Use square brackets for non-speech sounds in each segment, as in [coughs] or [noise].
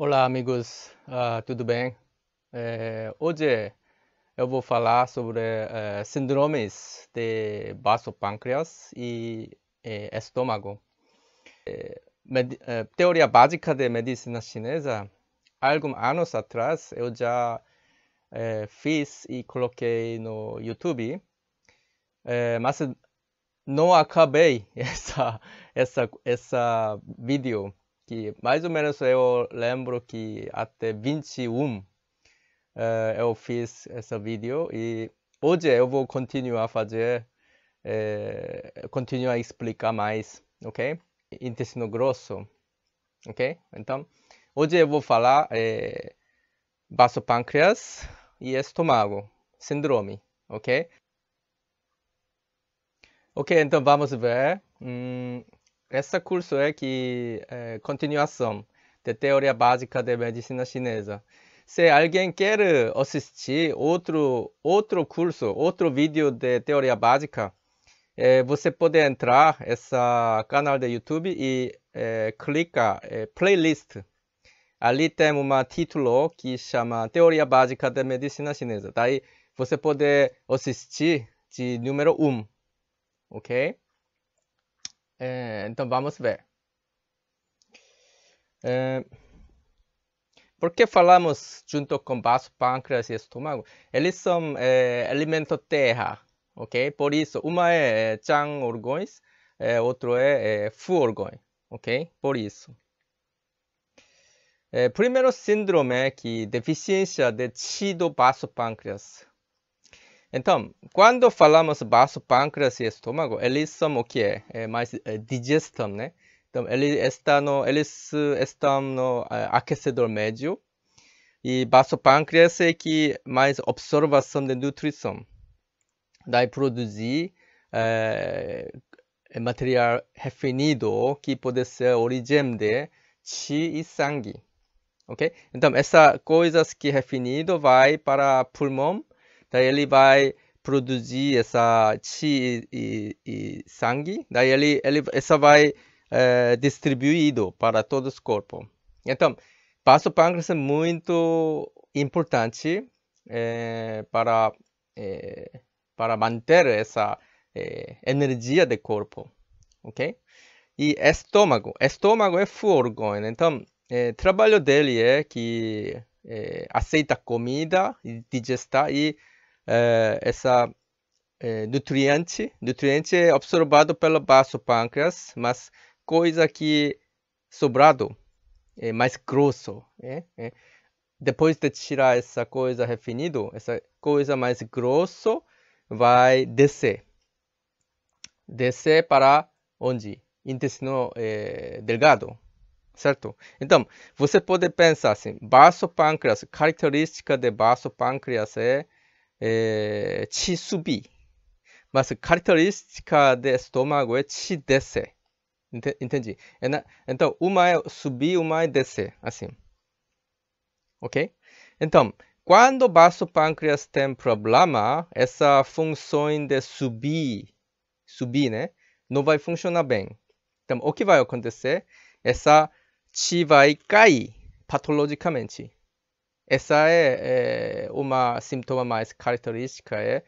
Olá, amigos, uh, tudo bem? É, hoje eu vou falar sobre é, síndromes de baço pâncreas e é, estômago. É, Med, teoria básica de medicina chinesa, alguns anos atrás eu já fiz e coloquei no YouTube, mas não acabei [laughs] essa, essa, essa vídeo que mais ou menos eu lembro que até 21 uh, eh, eu fiz esse vídeo e hoje eu vou continuar a fazer, eh, continuar a explicar mais, ok? Intestino grosso, ok? Então, hoje eu vou falar uh, eh, baço pâncreas e estômago, síndrome, ok? Ok, então vamos ver. Hum, esse curso é que é, continuação da teoria básica de medicina chinesa. Se alguém quer assistir outro outro curso, outro vídeo de teoria básica, é, você pode entrar essa canal do YouTube e é, clica é, playlist. Ali tem um título que chama Teoria Básica da Medicina Chinesa. Daí você pode assistir de número 1, um, ok? Eh, então vamos ver. Eh, por que falamos junto com baço, pâncreas e estômago? Eles são elementos é, alimentos terra, ok? Por isso, uma é Chang orgões, eh, outro é, é fu orgões, ok? Por isso. primeiro síndrome é que deficiência de chi do baço pâncreas. Então, quando falamos baço, pâncreas e estômago, eles são o que é, mais é, digestão, né? Então, eles eh, estão no, eles eh, estão no é, aquecedor médio e baço, pâncreas é que mais observação de nutrição. Daí produzir eh, é, material refinido que pode ser origem de chi e sangue, ok? Então, essas coisas que é refinido vai para pulmão Daí ele vai produzir essa chi e, e, e sangue. Daí ele, ele essa vai é, distribuído para todo o corpo. Então, passo pâncreas é muito importante é, para é, para manter essa é, energia do corpo, ok? E estômago, estômago é fogo, né? então é, trabalho dele é que é, aceita comida e digestar e eh, essa é, nutriente, nutriente é absorvido pelo baço pâncreas, mas coisa que sobrado é mais grosso, é, é. depois de tirar essa coisa refinado, essa coisa mais grosso vai descer, descer para onde? Intestino eh, delgado, certo? Então, você pode pensar assim, baço pâncreas, característica de baço pâncreas é é, subi. Mas característica de estômago é chi descer. Entendi. Então, uma é subir, uma é descer. Assim. Ok? Então, quando o baço pâncreas tem problema, essa função de subir, subir, né? Não vai funcionar bem. Então, o que vai acontecer? Essa chi vai cair patologicamente. Essa é, é uma sintoma mais característica é,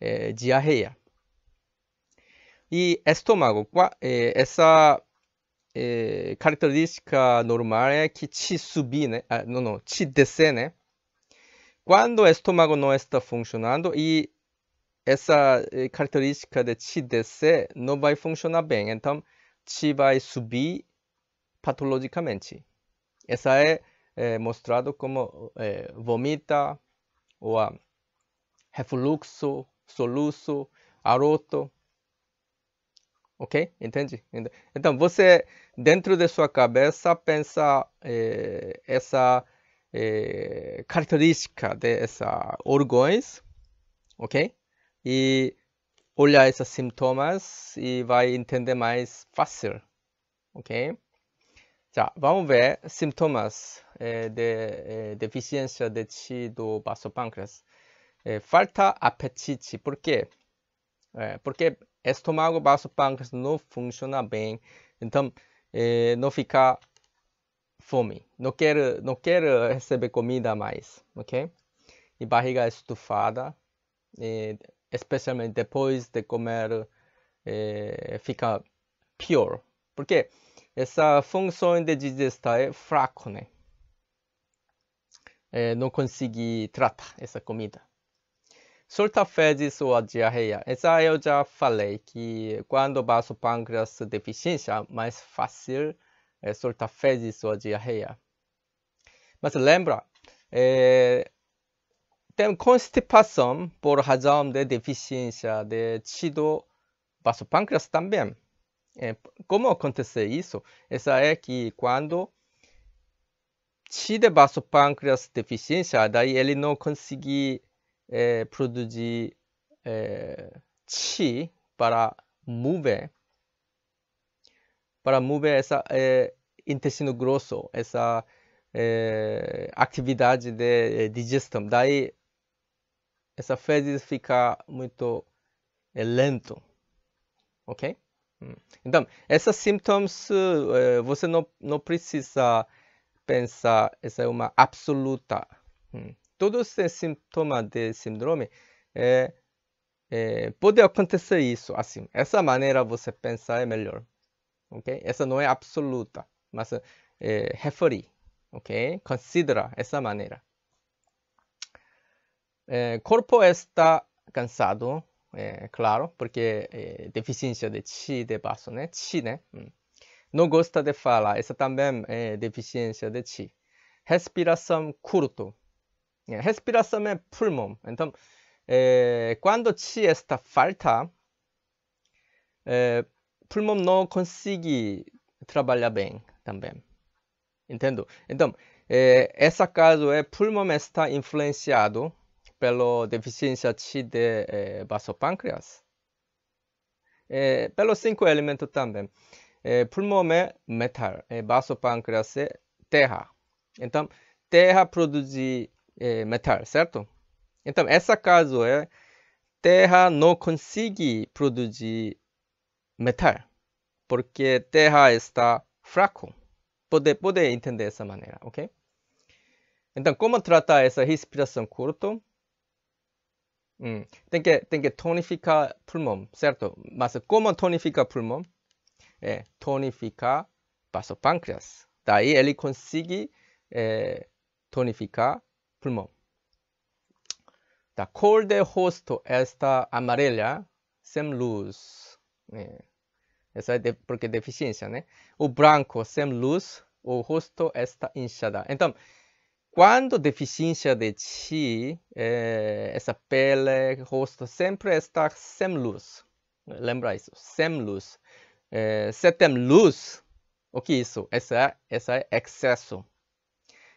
é diarreia. E estômago, é, essa é, característica normal é que te subir, né? Ah, não, não, te descer, né? Quando o estômago não está funcionando e essa é, característica de te descer não vai funcionar bem, então te vai subir patologicamente. Essa é é mostrado como é, vomita ou a ah, refluxo, soluço, aroto. Ok? Entende? Então, você, dentro de sua cabeça, pensa é, essa é, característica dessa orgões, ok? E olha esses sintomas e vai entender mais fácil, ok? 자, vamos ver sintomas eh, de eh, deficiência de chi do baço pâncreas. Eh, falta apetite. Por quê? É, porque estômago, baço pâncreas não funciona bem. Então, não fica fome. Não quer não quer receber comida mais, ok? E barriga estufada, especialmente depois de comer, fica pior. Porque quê? Essa função de digestão é fraco, né? É, não consegui tratar essa comida. Solta fezes ou a diarreia. Essa eu já falei que quando baço pâncreas deficiência, mais fácil é soltar fezes ou a diarreia. Mas lembra, é, tem constipação por razão de deficiência de tido o pâncreas também. É, como acontece isso? Essa é que quando tira baço pâncreas deficiência, daí ele não consegue é, produzir é, chi para mover para mover essa é, intestino grosso, essa é, atividade de é, digestão. Daí essa fezes fica muito é, lento, ok? Então, esses sintomas eh, você não, não precisa pensar, essa é uma absoluta. Hum. Todos os sintomas de síndrome é, é, pode acontecer isso, assim. Essa maneira você pensar é melhor, ok? Essa não é absoluta, mas é, eh, refere, ok? Considera essa maneira. É, corpo está cansado, é claro, porque é deficiência de chi de baço, né? Chi, né? Hum. Não gosta de falar, essa também é deficiência de chi. Respiração curto. É, respiração é pulmão. Então, é, quando chi está falta, é, pulmão não consegue trabalhar bem também. Entendo? Então, é, essa caso é pulmão está influenciado pela deficiência de é, eh, vasopâncreas. É, eh, pelos cinco elementos também. É, eh, pulmão é metal, é, vasopâncreas é terra. Então, terra produz é, metal, certo? Então, essa caso é terra não consegue produzir metal, porque terra está fraco. Pode, pode entender dessa maneira, ok? Então, como tratar essa respiração curta? tem que, tem que tonificar pulmão, certo? Mas como tonifica pulmão? É, tonificar o pâncreas. Daí ele consegue é, tonificar pulmão. Da cor de rosto, esta amarela, sem luz. É. Essa é de, porque é deficiência, né? O branco, sem luz, o rosto está inchado. Então, quando deficiência de chi, é, eh, essa pele, rosto sempre está sem luz. Lembra isso? Sem luz. É, se tem luz, o que é isso? Essa, é excesso.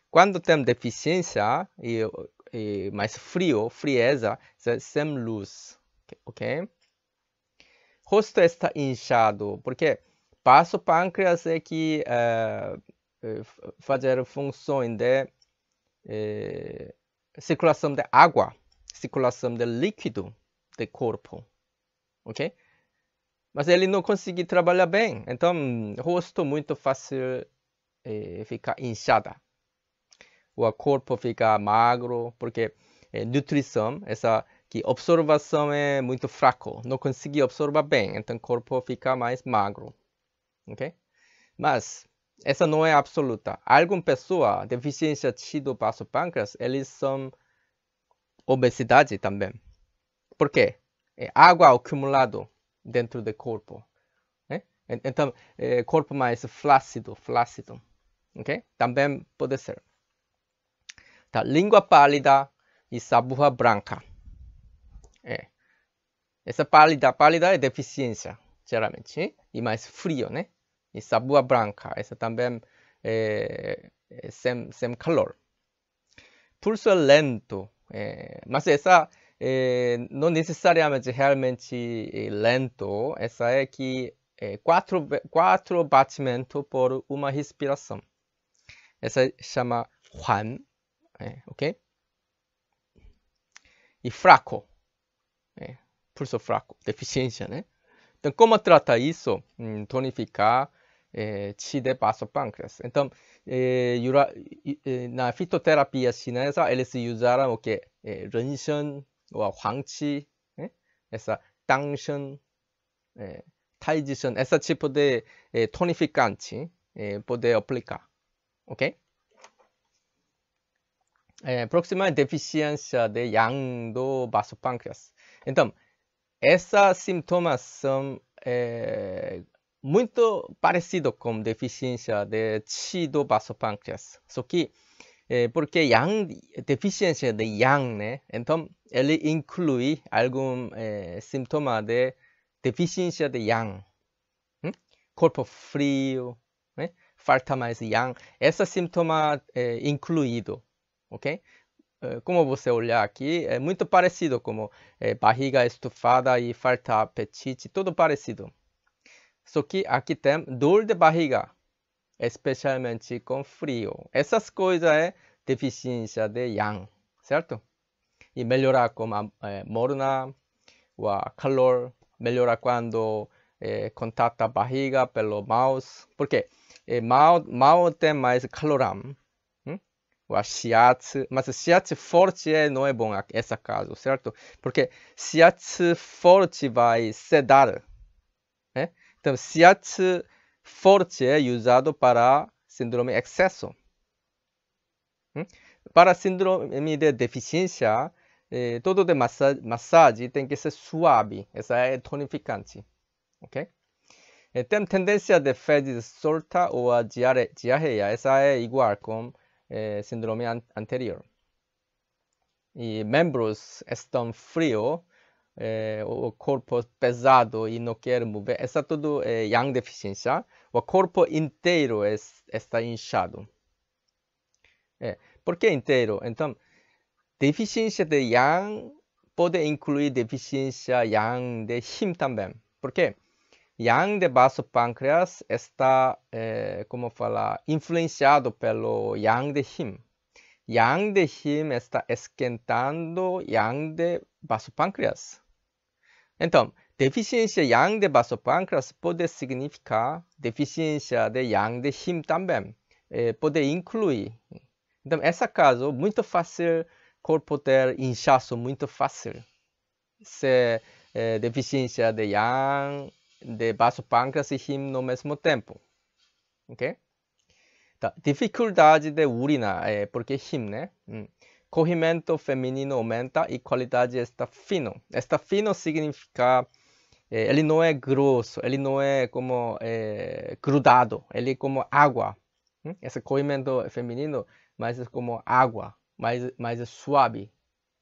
Quando tem deficiência e, e mais frio, frieza, é sem luz. Ok? Rosto está inchado, porque passo pâncreas é que uh, fazer funções de é, circulação de água, circulação de líquido do corpo, ok? Mas ele não consegue trabalhar bem, então o rosto muito fácil é, fica inchada. O corpo fica magro, porque é, nutrição, essa que observação é muito fraco, não consegue absorver bem, então o corpo fica mais magro, ok? Mas essa não é absoluta. Alguma pessoa, deficiência de do baço pâncreas, eles são obesidade também. Por quê? É água acumulada dentro do corpo. Né? Então, é corpo mais flácido, flácido. Okay? Também pode ser. Tá, língua pálida e sabuha branca. É. Essa pálida, pálida é deficiência, geralmente. E mais frio, né? E sabua branca, essa também é, eh, é eh, sem, sem calor. Pulso lento, é, eh, mas essa é, não necessariamente realmente é lento, essa é que é, quatro, quatro batimentos por uma respiração. Essa chama Juan, é, ok? E fraco, é, pulso fraco, deficiência, né? Então, como tratar isso? Mm, tonificar é, se de passo ao p a n c r e a s Então, eh, é, na fitoterapia chinesa, eles usaram o que? Eh, renshen, ou a huangqi, eh? essa tangshen, é, taijishen, e s s a tipo de eh, tonificante eh, poder aplicar, ok? É, próxima é deficiência de yang do baço pâncreas. Então, esses sintomas são é, muito parecido com deficiência de chi do baço pâncreas. Só que, é, porque yang, deficiência de yang, né? Então, ele inclui algum é, sintoma de deficiência de yang. Hum? Corpo frio, né? falta mais yang. Esse sintoma é incluído, ok? Como você olhar aqui, é muito parecido como é, barriga estufada e falta apetite, tudo parecido. Só que aqui tem dor de barriga, especialmente com frio. Essas coisas é deficiência de yang, certo? E melhorar com a é, morna, o calor, melhorar quando é, contata a barriga pelo mouse, porque é, mal, tem mais calorão. Hum? O shiatsu, mas shiatsu forte é, não é bom essa caso, certo? Porque shiatsu forte vai sedar, né? Então, SIAT forte é usado para síndrome excesso. Hum? Para síndrome de deficiência, eh, todo de massagem, tem que ser suave, essa é tonificante, ok? Eh, tem tendência de fezes solta ou diarreia, essa é igual com eh, síndrome anterior. E membros estão frios, é, o corpo pesado e não quer mover. Essa é tudo é yang deficiência. O corpo inteiro é, está inchado. É. Por que inteiro? Então, deficiência de yang pode incluir deficiência yang de him também. Por quê? Yang de baço pâncreas está, é, como falar, influenciado pelo yang de him. Yang de him está esquentando yang de baço pâncreas. Então, deficiência yang de pâncreas pode significar deficiência de yang de rim também. É, pode incluir. Então, esse caso, muito fácil, corpo ter inchaço muito fácil. Se é, deficiência de yang, de pâncreas e rim no mesmo tempo. Ok? Tá. Dificuldade de urina é, porque rim, né? Hum corrimento feminino aumenta e qualidade está fino. Está fino significa eh, ele não é grosso, ele não é como eh, grudado, ele é como água. Hum? Esse corrimento feminino mais é como água, mais mais é suave,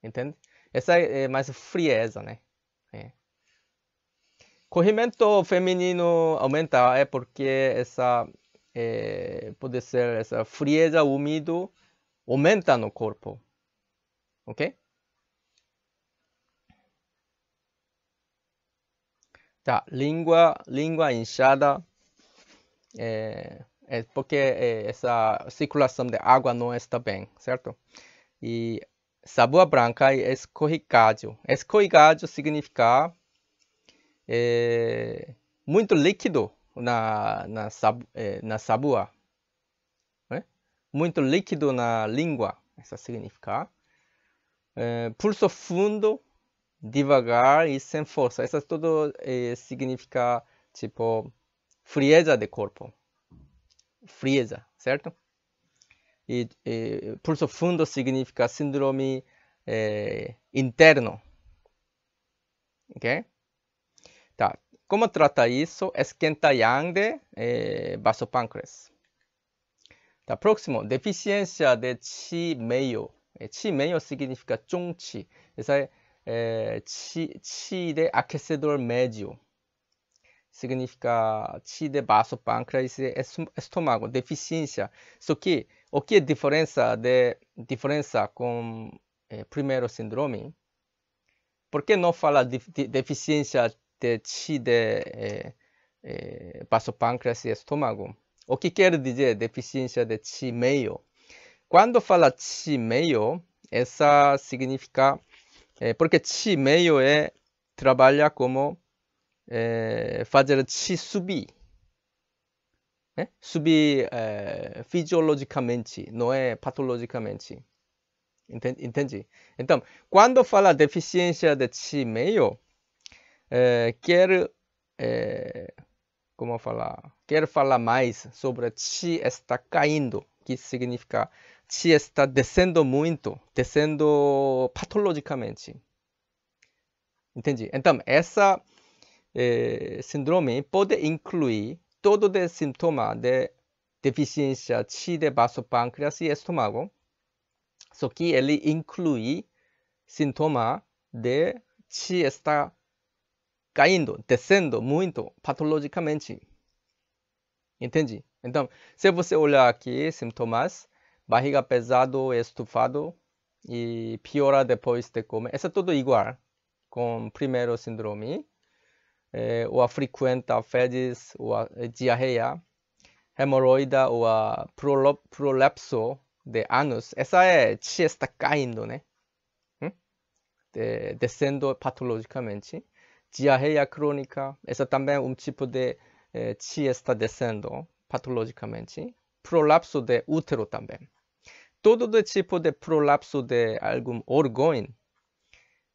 entende? Essa é, é mais frieza, né? É. Corrimento feminino aumenta é porque essa é, pode ser essa frieza úmido aumenta no corpo. Ok? Tá, língua, língua inchada é, é porque é, essa circulação de água não está bem, certo? E sabua branca é escorrigado. Escorrigado significa é, muito líquido na, na, sab, é, na Né? Muito líquido na língua, isso significa. É, pulso fundo, devagar e sem força. Isso é tudo é, significa, tipo, frieza de corpo. Frieza, certo? E, e eh, pulso fundo significa síndrome é, interno. Ok? Tá. Como tratar isso? Esquenta yang de é, vasopâncreas. Tá, próximo, deficiência de chi meio. Chi meio significa 中气，그래 에, 치, 치대 아케세돌 메디오 significa de baço pâncreas estômago deficiência só que o que é diferença de diferença com eh, primeiro síndrome por que não fala deficiência de chi de eh, baço pâncreas e estômago o que quer dizer deficiência de chi meio quando fala chi meio, essa significa é, porque chi meio é trabalha como é, fazer chi subir, né? subir é, fisiologicamente, não é patologicamente. Entende? Entendi. Então, quando fala deficiência de chi meio, é, quer é, como falar? Quer falar mais sobre chi está caindo, que significa se está descendo muito, descendo patologicamente. Entende? Então, essa eh, síndrome pode incluir todos os sintomas de deficiência chi de baço, pâncreas e estômago. Só que ele inclui sintomas de chi está caindo, descendo muito patologicamente. Entende? Então, se você olhar aqui sintomas, barriga pesado, estufado e piora depois de comer. Isso é tudo igual com o primeiro síndrome. É, ou a frequenta fezes, ou a é diarreia, hemorroida, ou a prolapso de ânus. Essa é chi está caindo, né? Hum? De, descendo patologicamente. Diarreia crônica, essa também é um tipo de eh, é, está descendo patologicamente. Prolapso de útero também todo tipo de prolapso de algum órgão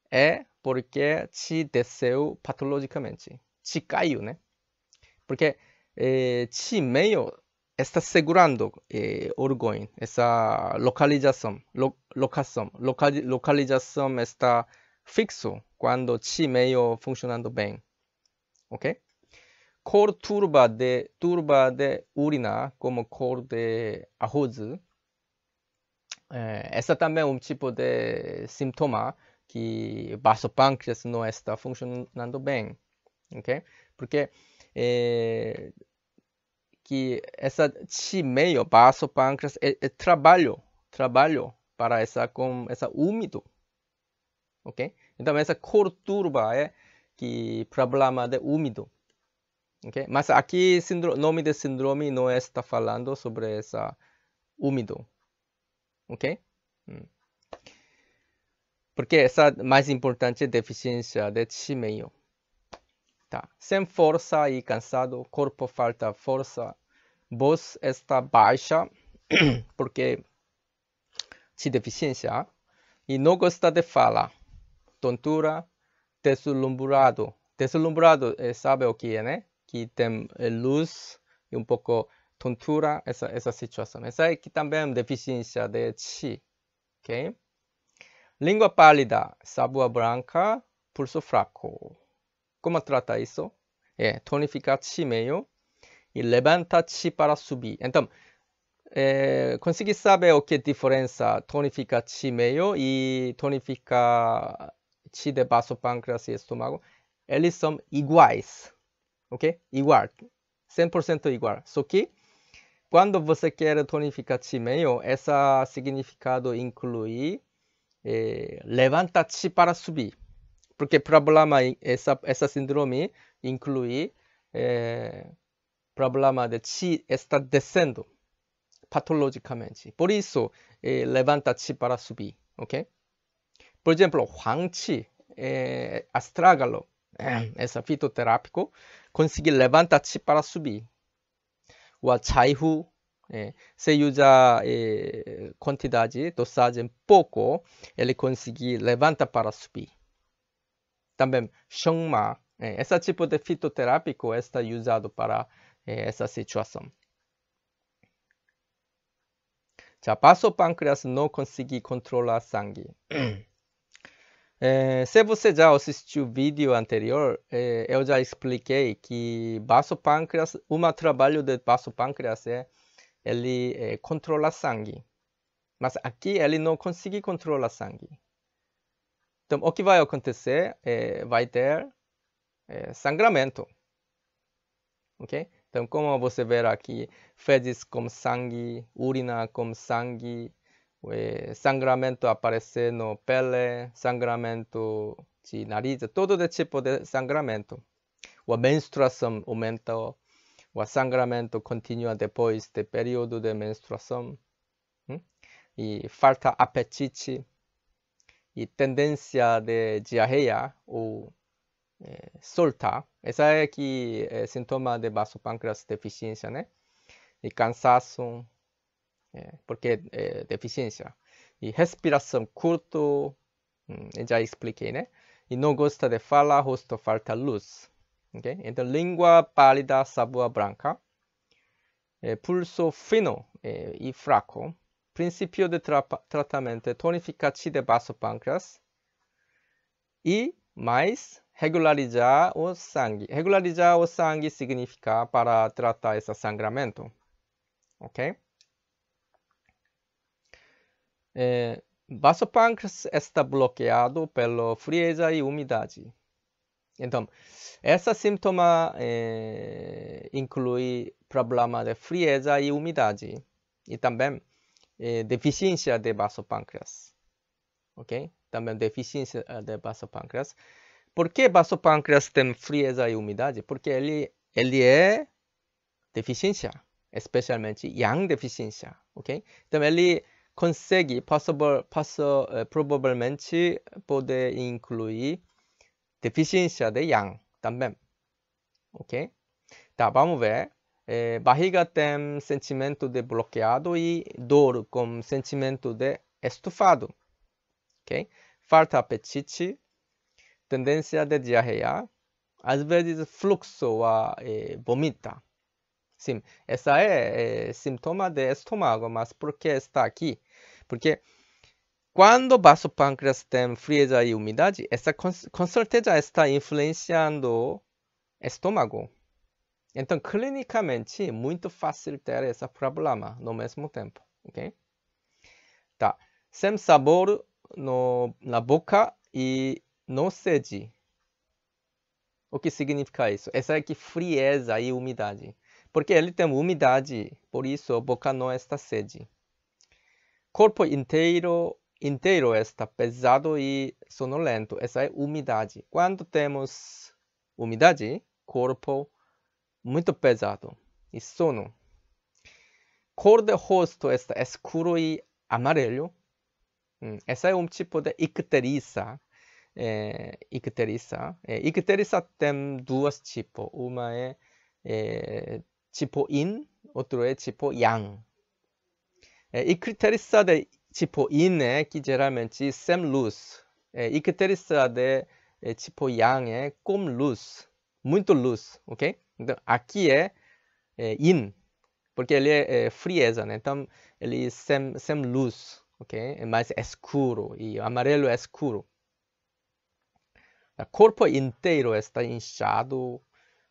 é porque te desceu patologicamente, te caiu, né? Porque eh, te meio está segurando eh, órgão, essa localização, lo, locação, localização está fixo quando te meio funcionando bem, ok? Cor turba de turba de urina como cor de arroz é, essa também é um tipo de sintoma que o baço pâncreas não está funcionando bem, ok? Porque é, que essa chi meio baço pâncreas é, é, trabalho, trabalho para essa com essa úmido, ok? Então essa cor é que problema de úmido, ok? Mas aqui o nome de síndrome não está falando sobre essa úmido, ok? Hum. Porque essa mais importante é deficiência de chi meio. Tá. Sem força e cansado, corpo falta força, voz está baixa, [clears throat] porque chi deficiência, ah? e não gosta de falar, tontura, deslumbrado. Deslumbrado, eh, sabe o que é, né? Que tem eh, luz e um pouco tontura, essa, essa situação. Essa aqui também é deficiência de chi. ok? Língua pálida, sabua branca, pulso fraco. Como trata isso? É, tonificar chi meio e levantar chi para subir. Então, é, consegui saber o que é a diferença tonificar chi meio e tonificar chi de baço, pâncreas e estômago. Eles são iguais, ok? Igual, 100% igual. Só que quando você quer tonificar meio, esse significado inclui é, eh, levantar-se para subir. Porque problema, essa, essa síndrome inclui é, problema de chi está descendo patologicamente. Por isso, é, eh, levanta-se para subir, ok? Por exemplo, Huangqi, [clears throat] é, astrágalo, essa fitoterápico, consegue levantar-se para subir. 자이후 É, se usar é, quantidade, dosagem pouco, ele consegue levantar para subir. Também, Shengma. esse tipo de fitoterápico está usado para essa situação. Já passo o pâncreas não consegue controlar sangue. É, se você já assistiu o vídeo anterior, é, eu já expliquei que baço pâncreas, um trabalho de baço pâncreas é ele é, controla sangue, mas aqui ele não consegue controlar sangue. Então o que vai acontecer é vai ter é, sangramento, ok? Então como você verá aqui, fezes com sangue, urina com sangue, sangramento aparece no pele, sangramento de nariz, todo tipo de sangramento. A menstruação aumenta, o sangramento continua depois do período de menstruação. E falta apetite e tendência de diarreia ou é, eh, soltar. Essa é que eh, é sintoma de vasopancreas deficiência, né? E cansaço, é, porque é deficiência. E respiração curto, hum, já expliquei, né? E não gosta de falar, rosto falta luz. Okay? Então, língua pálida, sabor branca. É, pulso fino é, e fraco. Princípio de tra tratamento é tonificar-se de baço pâncreas. E mais, regularizar o sangue. Regularizar o sangue significa para tratar esse sangramento. Ok? É, vaso pâncreas está bloqueado pela frieza e umidade. Então, esse sintoma é, inclui problema de frieza e umidade e também é, deficiência de vaso pâncreas. Ok? Também deficiência é, de vaso pâncreas. Por que vaso pâncreas tem frieza e umidade? Porque ele, ele é deficiência, especialmente yang deficiência. Ok? Então, ele consegue possible, posso, eh, provavelmente pode incluir deficiência de yang também. Ok? Tá, vamos ver. Eh, barriga tem sentimento de bloqueado e dor com sentimento de estufado. Ok? Falta apetite, tendência de diarreia, às vezes fluxo ou eh, vomita. Sim, essa é, é, sintoma de estômago, mas por que está aqui? Porque quando o vaso pâncreas tem frieza e umidade, essa com, com certeza está influenciando o estômago. Então, clinicamente, é muito fácil ter esse problema no mesmo tempo, ok? Tá, sem sabor no, na boca e não sede. O que significa isso? Essa aqui é frieza e umidade porque ele tem umidade, por isso a boca não está sede. Corpo inteiro inteiro está pesado e sonolento. Essa é umidade. Quando temos umidade, corpo muito pesado e sono. Cor de rosto está escuro e amarelo. Hum, essa é um tipo de icterícia É, icteriça. É, tem duas tipos. Uma é, é tipo in outro é tipo yang. É, 이 de tipo in é que geralmente sem luz. É, 이 de é, tipo yang é com luz, muito luz, ok? Então aqui é, é porque ele é, é frieza, né? Então ele é sem, sem luz, ok? É mais escuro e amarelo é escuro. O corpo inteiro está inchado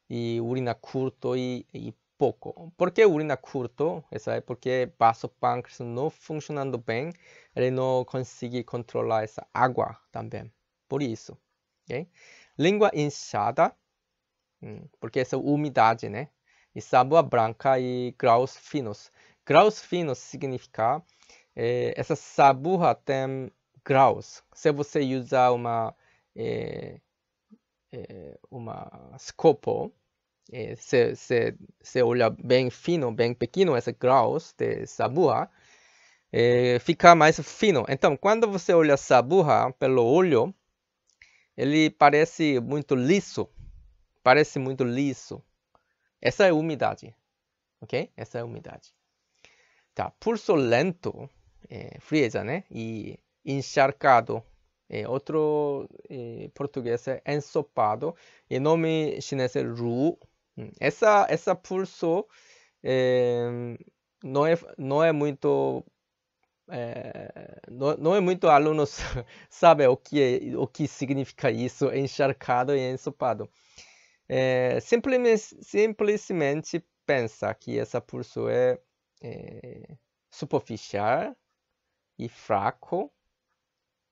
e urina curto e, e pouco. Por que urina curto? Essa é porque vaso pâncreas não funcionando bem, ele não consegue controlar essa água também. Por isso, okay? língua inchada, hum, porque essa umidade, né? E sábua branca e graus finos. Graus finos significa é, essa sábua tem graus. Se você usar uma é, é, uma escopo eh, se, se, se olha bem fino, bem pequeno esse graus de sabuha, é, eh, fica mais fino. Então, quando você olha sabuha pelo olho, ele parece muito liso, parece muito liso. Essa é a umidade, ok? Essa é a umidade. Tá, pulso lento, é, frieza, né? E encharcado, é, outro é, português é ensopado, e nome chinês é ru, essa, essa pulso é, não, é, não é muito é, não, não é muito alunos [laughs] sabe o que é, o que significa isso é encharcado e é ensopado é, simplesmente, simplesmente pensa que essa pulso é, é superficial e fraco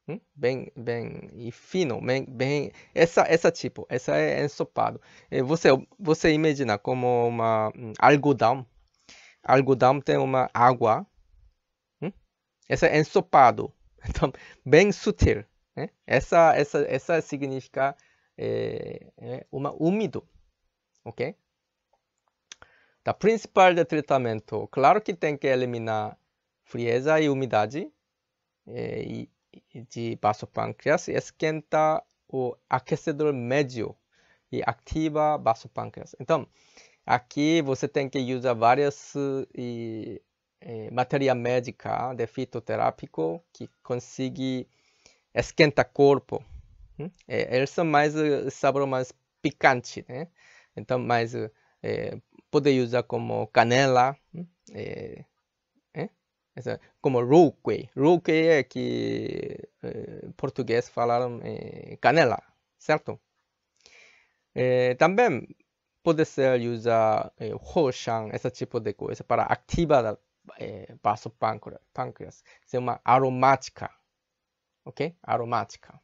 Hum? Bem, bem e fino, bem, bem essa, essa tipo, essa é ensopado. Eh, você, você imagina como uma um, algodão, algodão tem uma água, hum? essa é ensopado, [laughs] então bem sutil. Né? Essa, essa, essa significa é, é uma úmido, ok? Da tá, principal de tratamento, claro que tem que eliminar frieza e umidade. É, e de baço pâncreas esquenta o aquecedor médio e ativa baço pâncreas. Então, aqui você tem que usar várias e, e, matéria médica de fitoterápico que consegue esquentar corpo. eles são mais sabor mais picante, né? Então, mais é, pode usar como canela como rouque. Rouque é que eh, português falaram é, canela, certo? É, também pode ser usar eh, roxão, esse tipo de coisa, para ativar o vaso pâncreas, pâncreas. é uma aromática, ok? Aromática.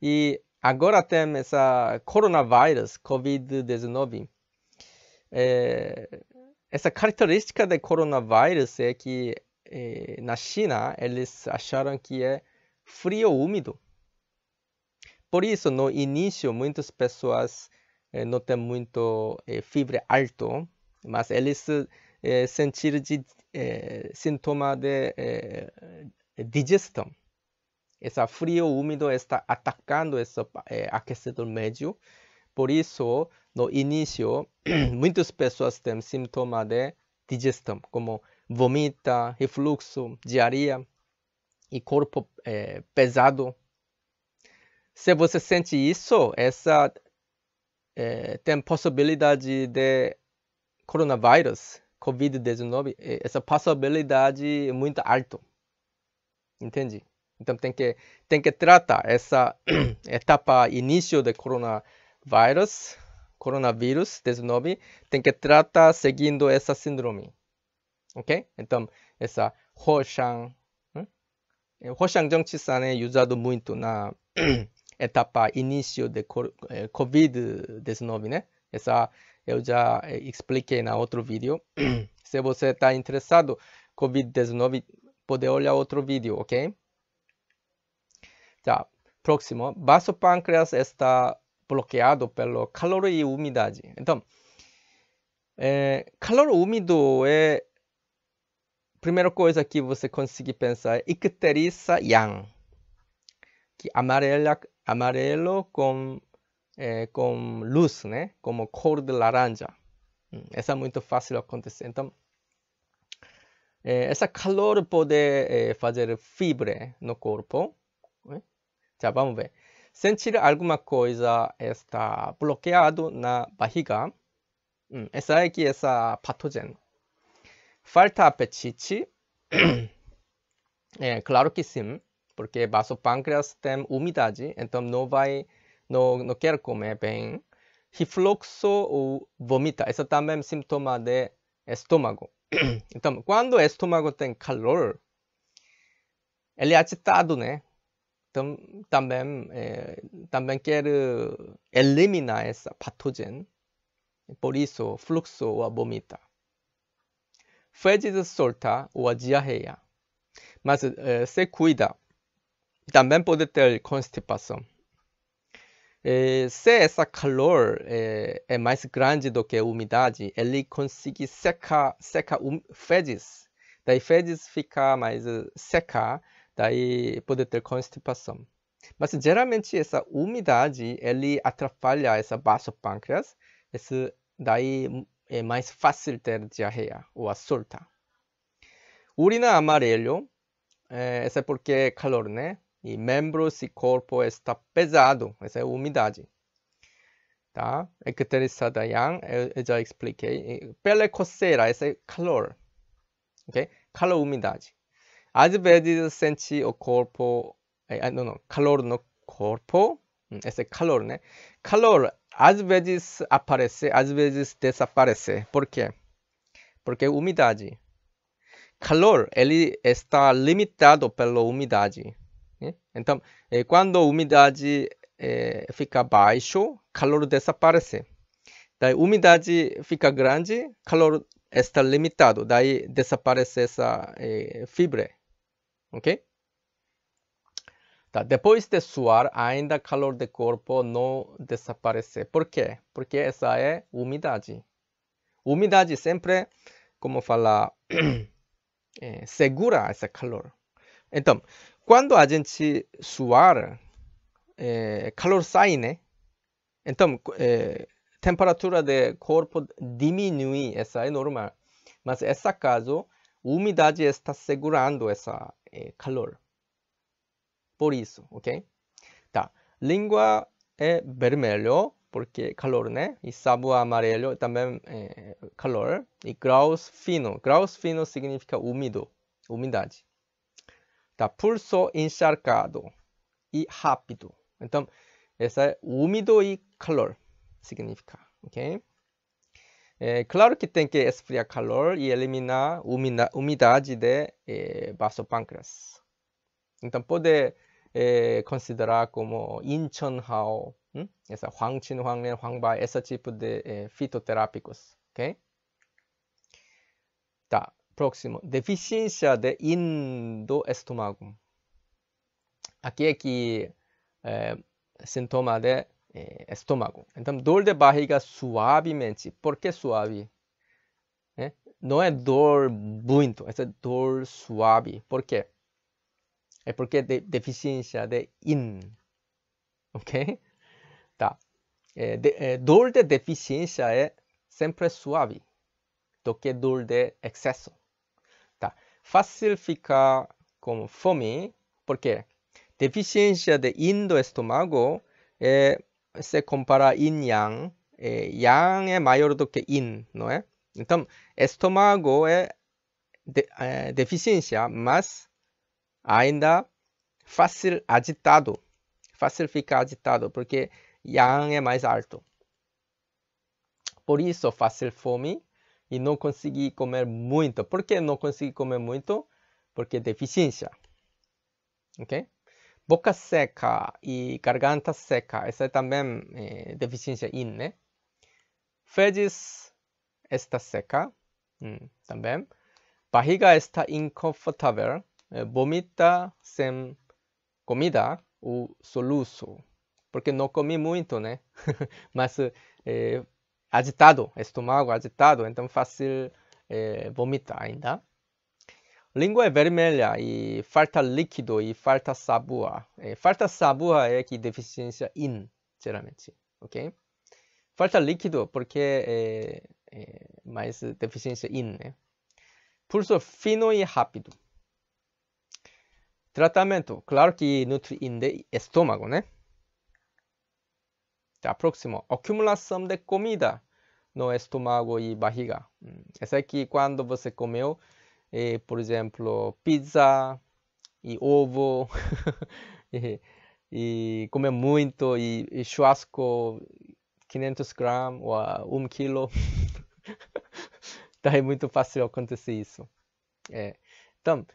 E agora tem essa coronavírus, Covid-19. Eh, essa característica do coronavírus é que eh, na China eles acharam que é frio úmido. Por isso, no início, muitas pessoas eh, não têm muito eh, fibra alto, mas eles eh, sentiram de, sintoma de digestão. Esse frio úmido está atacando esse aquecedor médio, por isso no início, [clears throat] muitas pessoas têm sintoma de digestão, como vomita, refluxo, diarreia e corpo é, pesado. Se você sente isso, essa é, tem possibilidade de coronavírus, COVID-19, é, essa possibilidade é muito alta. Entende? Então tem que tem que tratar essa [clears throat] etapa início do coronavírus coronavírus 19 tem que tratar seguindo essa síndrome. Ok? então essa hoshang, hum? é, hoshang 응? chisan né, é usado muito na [clears throat] etapa início de é, COVID-19, né? Essa eu já é, expliquei na outro vídeo. [clears throat] Se você está interessado COVID-19, pode olhar outro vídeo, ok? Tá. Próximo. Vaso pâncreas está bloqueado pelo calor e umidade. Então, é, calor úmido é primeira coisa que você consegue pensar é icteriza yang, que amarela, amarelo com é, com luz, né? Como cor de laranja. Hum, essa é muito fácil acontecer. Então, é, essa calor pode é, fazer fibra no corpo. Né? Já vamos ver sentir alguma coisa está bloqueado na barriga. Hum, essa aqui é essa patógeno. Falta apetite. [coughs] é claro que sim, porque vaso pâncreas tem umidade, então não vai, não, não quer comer bem. Refluxo ou vomita, Esse também é sintoma de estômago. [coughs] então, quando o estômago tem calor, ele é agitado, né? tam, também, é, eh, também quer eliminar essa patogen Por isso, fluxo ou vomita. Fezes solta ou diarreia. Mas é, se cuida. Também pode ter constipação. É, eh, se essa calor é, é, mais grande do que a umidade, ele consegue secar, seca um, fezes. Daí fezes fica mais seca daí pode ter constipação. Mas geralmente essa umidade ele atrapalha essa do pâncreas, esse daí é mais fácil ter diarreia ou assulta. Urina amarelo, é, essa é porque é calor, né? E membros e corpo está pesado, essa é umidade. Tá? É Ecterizada yang, eu já expliquei. Pele coceira, essa é calor. Ok? Calor, umidade. As vezes sente o corpo, não não, calor no corpo, esse calor, né? Calor às vezes aparece, às vezes desaparece. Por quê? Porque umidade. Calor, ele está limitado pela umidade. Né? Então, quando a umidade é, fica baixo, calor desaparece. Daí, umidade fica grande, calor está limitado. Daí, desaparece essa fibra. Ok? Tá, depois de suar, ainda o calor do corpo não desaparece. Por quê? Porque essa é umidade. Umidade sempre, como fala, é, [clears throat] segura esse calor. Então, quando a gente suar, é, calor sai, né? Então, é, temperatura do corpo diminui, essa é normal. Mas, nesse caso, umidade está segurando essa, é, calor. Por isso, ok? Tá. Língua é vermelho, porque calor, né? E sabor amarelo também é calor. E graus fino. Graus fino significa úmido, umidade. Tá. Pulso encharcado e rápido. Então, essa é úmido e calor significa, ok? É, claro que tem que esfriar calor e eliminar a umidade de é, pâncreas. Então pode é, considerar como Incheonhao, hum? essa Huangqin, Huanglen, né? Huangbai, esse tipo de é, fitoterápicos, ok? Tá, próximo. Deficiência de indoestômago. Aqui é que é, sintoma de é, eh, estômago. Então, dor de barriga suavemente. Por que suave? Eh, não é dor muito, é dor suave. Por quê? É porque de, deficiência de in. Ok? Tá. É, de, dor de deficiência é sempre suave do que dor de excesso. Tá. Fácil ficar com fome, porque deficiência de in do estômago é se compara yin yang, é, yang é maior do que yin, não é? Então, estômago é, de, é deficiência, mas ainda fácil agitado, fácil ficar agitado, porque yang é mais alto. Por isso, fácil fome e não consegui comer muito. Por que não consegui comer muito? Porque deficiência. Ok? boca seca e garganta seca, essa é também é, eh, deficiência yin, né? ¿eh? Fezes está seca, hum, mm, também. Barriga está inconfortável, eh, vomita sem comida, ou soluço, porque não comi muito, né? [laughs] Mas é, agitado, estômago agitado, então fácil é, vomitar ainda. Língua é vermelha e falta líquido e falta sabor. É, falta sabor é que deficiência in, geralmente, ok? Falta líquido porque é, é mais deficiência in, né? Pulso fino e rápido. Tratamento, claro que nutriente de estômago, né? Tá, próximo. Acumulação de comida no estômago e barriga. Hum, essa aqui, é quando você comeu, é, por exemplo, pizza e ovo, [laughs] e, e, comer muito, e, e churrasco 500 gramas ou 1 ah, quilo. então [laughs] é muito fácil acontecer isso. É. Então,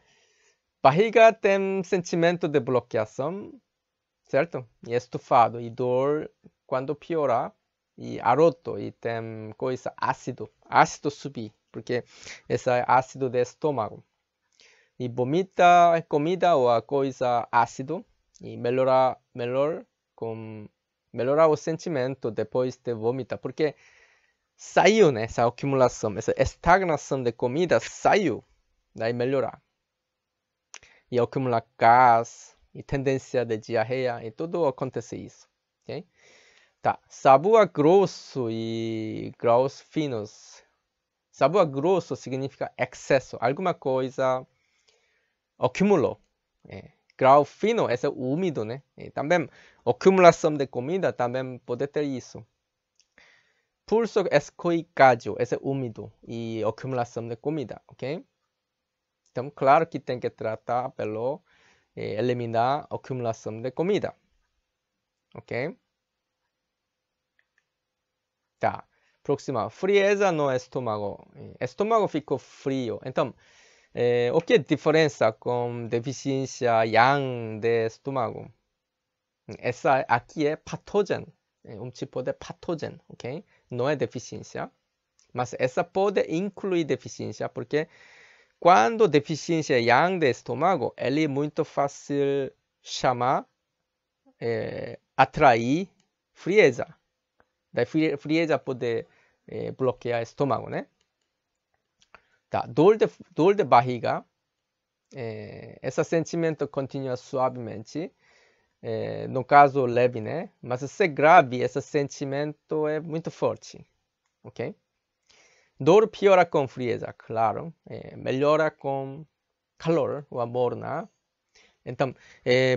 barriga tem sentimento de bloqueação, certo? E é estufado, e dor quando piorar, e aroto, e tem coisa ácido, ácido subir porque esse é ácido do estômago. E vomita é comida ou a coisa ácido e melhora, melhor com, melhora o sentimento depois de vomitar, porque saiu né, essa acumulação, essa estagnação de comida saiu, daí melhora E acumula gás, e tendência de diarreia, e tudo acontece isso. Okay? Tá, sabor é grosso e graus finos Sabor grosso significa excesso, alguma coisa acumulou. É. Grau fino, esse é úmido, né? É, também, acumulação de comida também pode ter isso. Pulso escorregadio, esse é úmido e acumulação de comida, ok? Então, claro que tem que tratar pelo é, eliminar acumulação de comida, ok? Tá próxima. Frieza no estômago. Estômago eh, ficou frio. Então, é, o que é diferença com deficiência yang de estômago? Essa aqui é patógeno. É um tipo de patógeno, ok? Não é deficiência. Mas essa pode incluir deficiência, porque quando deficiência é yang de estômago, ele é muito fácil chamar, é, atrair frieza. Da frieza pode é, bloquear estômago, né? Tá, dor de, dor de barriga. É, esse sentimento continua suavemente. É, no caso, leve, né? Mas se grave, esse sentimento é muito forte. Ok? Dor piora com frieza, claro. É, melhora com calor ou morna. Então,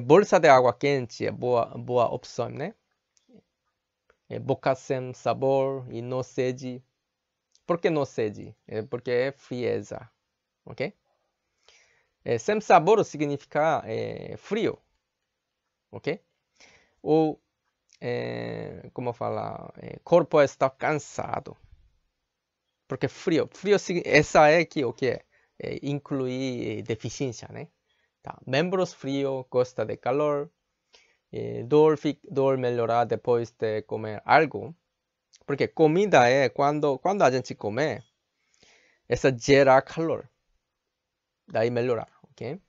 bolsa de água quente é boa, boa opção, né? é, boca sem sabor e não sede. Por que não sede? É porque é frieza, ok? É, sem sabor significa é, frio, ok? Ou, é, como falar, é, corpo está cansado. Porque frio, frio, essa é que o que é, é inclui deficiência, né? Tá. Membros frio, gosta de calor, é, dor, dor melhorar depois de comer algo. Porque comida é quando, quando a gente come, essa gera calor. Daí melhorar, ok?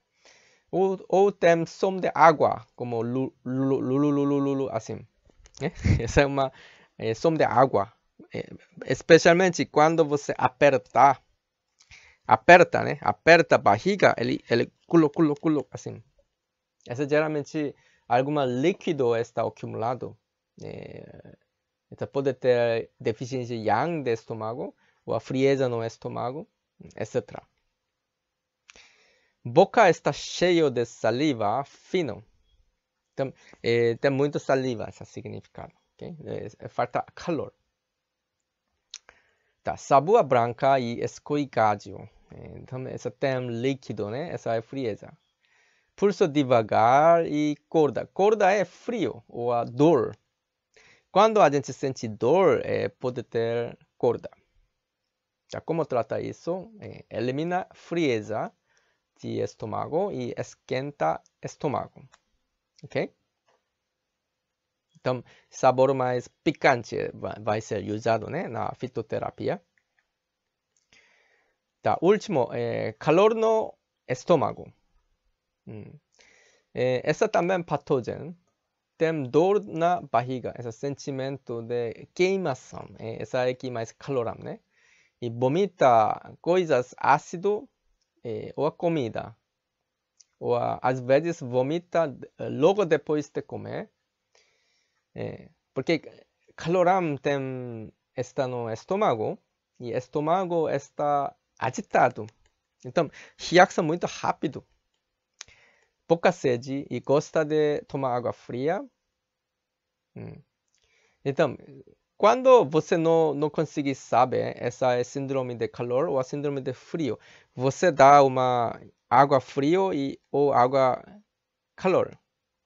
Ou, ou tem som de água, como lululululu, assim. [laughs] Essa é uma é, som de água. Eh, especialmente quando você aperta, aperta, né? Aperta a barriga, ele, ele culo, culo, culo, assim. Essa é geralmente Algum líquido está acumulado, é, então pode ter deficiência yang de estômago, ou a frieza no estômago, etc. Boca está cheio de saliva fino. Então, é, tem eh, muita saliva, esse é significado. Okay? É, é, falta calor. Tá, sabor branca e escorrigável. Então, esse tem líquido, né? Essa é frieza pulso devagar e corda. Corda é frio ou a dor. Quando a gente sente dor, é, pode ter corda. Tá, como trata isso? É, elimina frieza de estômago e esquenta estômago. Ok? Então, sabor mais picante vai ser usado né, na fitoterapia. Tá, último, é, calor no estômago. É, essa também é patógeno. Tem dor na barriga, esse sentimento de queimação. É, essa aqui mais caloram né? E vomita coisas ácido é, ou comida. Ou às vezes vomita logo depois de comer. É, porque caloram tem está no estômago e estômago está agitado. Então, reação muito rápido pouca sede e gosta de tomar água fria. Mm. Então, quando você não, não consegue saber, essa é síndrome de calor ou a síndrome de frio, você dá uma água frio e ou água calor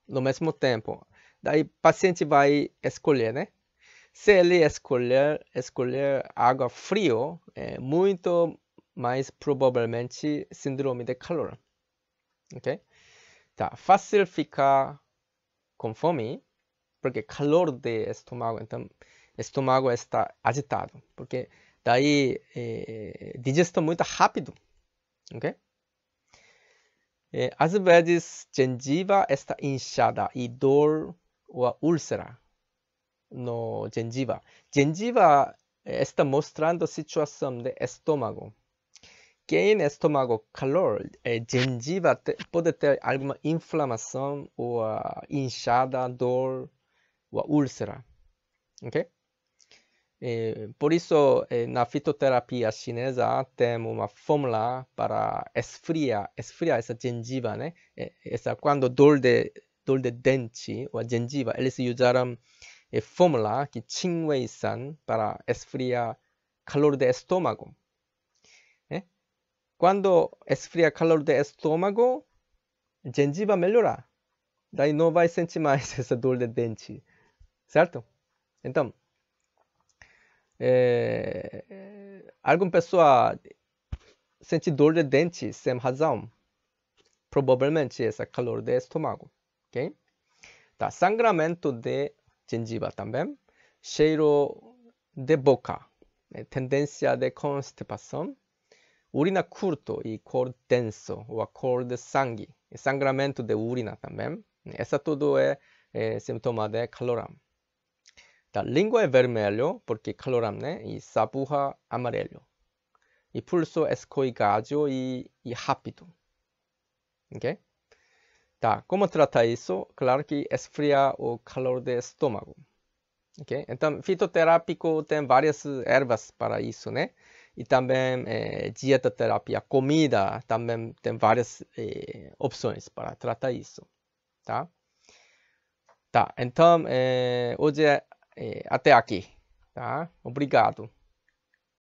no mesmo tempo. Daí o paciente vai escolher, né? Se ele escolher, escolher água frio, é muito mais provavelmente síndrome de calor. ok? Tá, fácil ficar com fome, porque calor de estômago, então estômago está agitado, porque daí é, muito rápido, ok? É, às vezes gengiva está inchada e dor ou úlcera no gengiva. Gengiva eh, está mostrando situação de estômago. Gain estômago, calor, é, gengiva pode ter alguma inflamação ou uh, inchada, dor ou úlcera, ok? Eh, por isso, eh, na fitoterapia chinesa, temos uma fórmula para esfriar, esfriar essa gengiva, né? essa, quando dor de, dor de dente ou gengiva, eles usaram a fórmula que Qingwei-san para esfriar calor do estômago. Quando esfria calor do estômago, gengiva melhorar. Daí não vai sentir mais [laughs] essa dor de dente. Certo? Então, é, alguma pessoa sente dor de dente sem razão. Provavelmente essa calor do estômago. Ok? Tá, sangramento de gengiva também. Cheiro de boca. Eh, tendência de constipação urina curto e cor denso, ou a cor de sangue, sangramento de urina também. Essa tudo é, é sintoma de caloram. Da língua é vermelho, porque caloram, né? E saburra amarelo. E pulso é escorregadio e, e rápido. Ok? Tá, como tratar isso? Claro que esfria o calor do estômago. Então, fitoterápico tem várias ervas para isso, né? e também é, dieta terapia, comida, também tem várias é, opções para tratar isso, tá? Tá, então é, hoje é, é até aqui, tá? Obrigado.